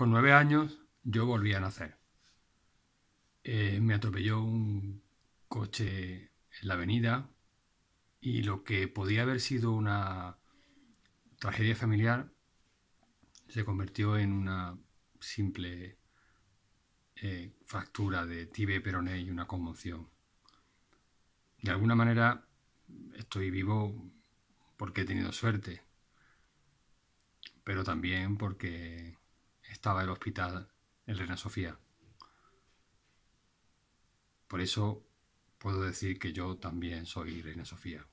Con nueve años yo volví a nacer. Eh, me atropelló un coche en la avenida y lo que podía haber sido una tragedia familiar se convirtió en una simple eh, fractura de tibia peroné y una conmoción. De alguna manera estoy vivo porque he tenido suerte, pero también porque estaba el hospital, en Reina Sofía. Por eso puedo decir que yo también soy Reina Sofía.